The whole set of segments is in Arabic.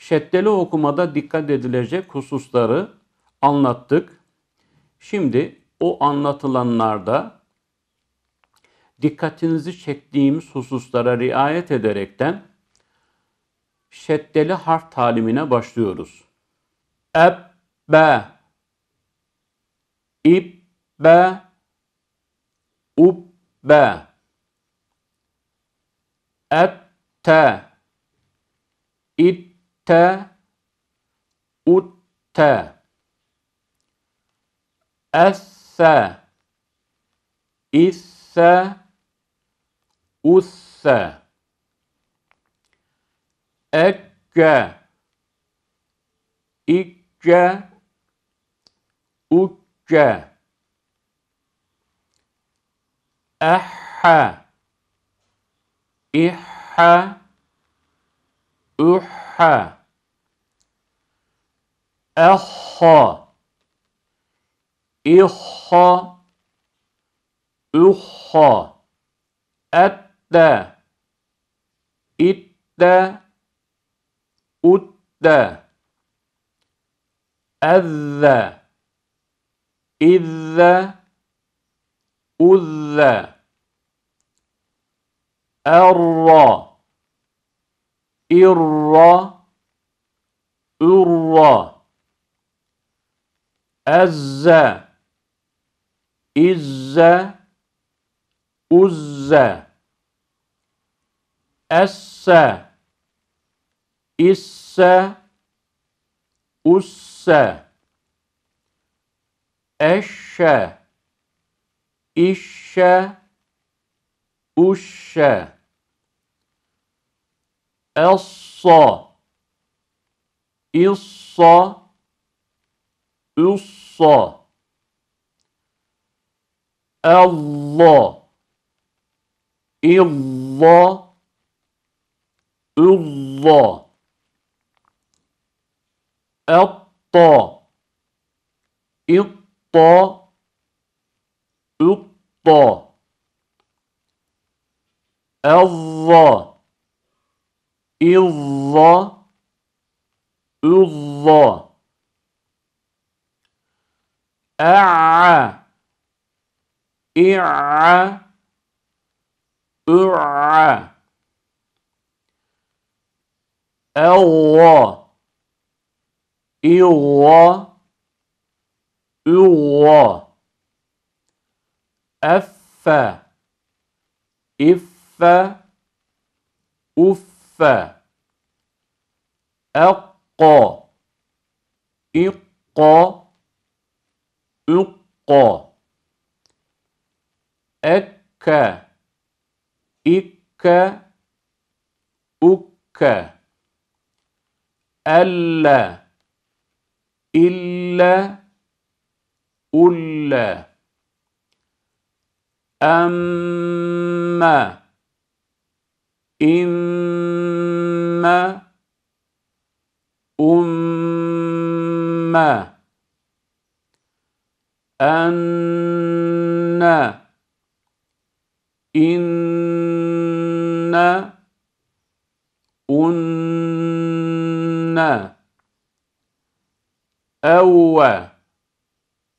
şeddeli okumada dikkat edilecek hususları anlattık. Şimdi o anlatılanlarda dikkatinizi çektiğimiz hususlara riayet ederekten şeddeli harf talimine başlıyoruz. Ebbe İbbe Ubbe Ette İtte أتا أث إث أث أك إك أك أح إح أح أخ إخ أخ أت إت أت أذ إذ أذ أر إر أر Azza, Izza, Uzza, Essa, Issa, Ussa, Esha, Isha, Usha, Elsa, Ilsa, قصة الله الله الله الطا الطا الطا الله الله الظا أع إع أع أغ إغ أغ أف إف أف أق إق أق أك إك أك ألا إلا ألا أما إما أما أن إن أن أو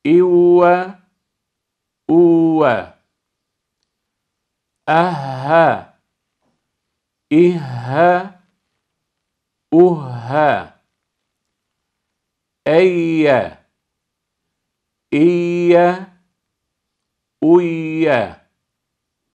إو أو أه إه أه أي ia, uia.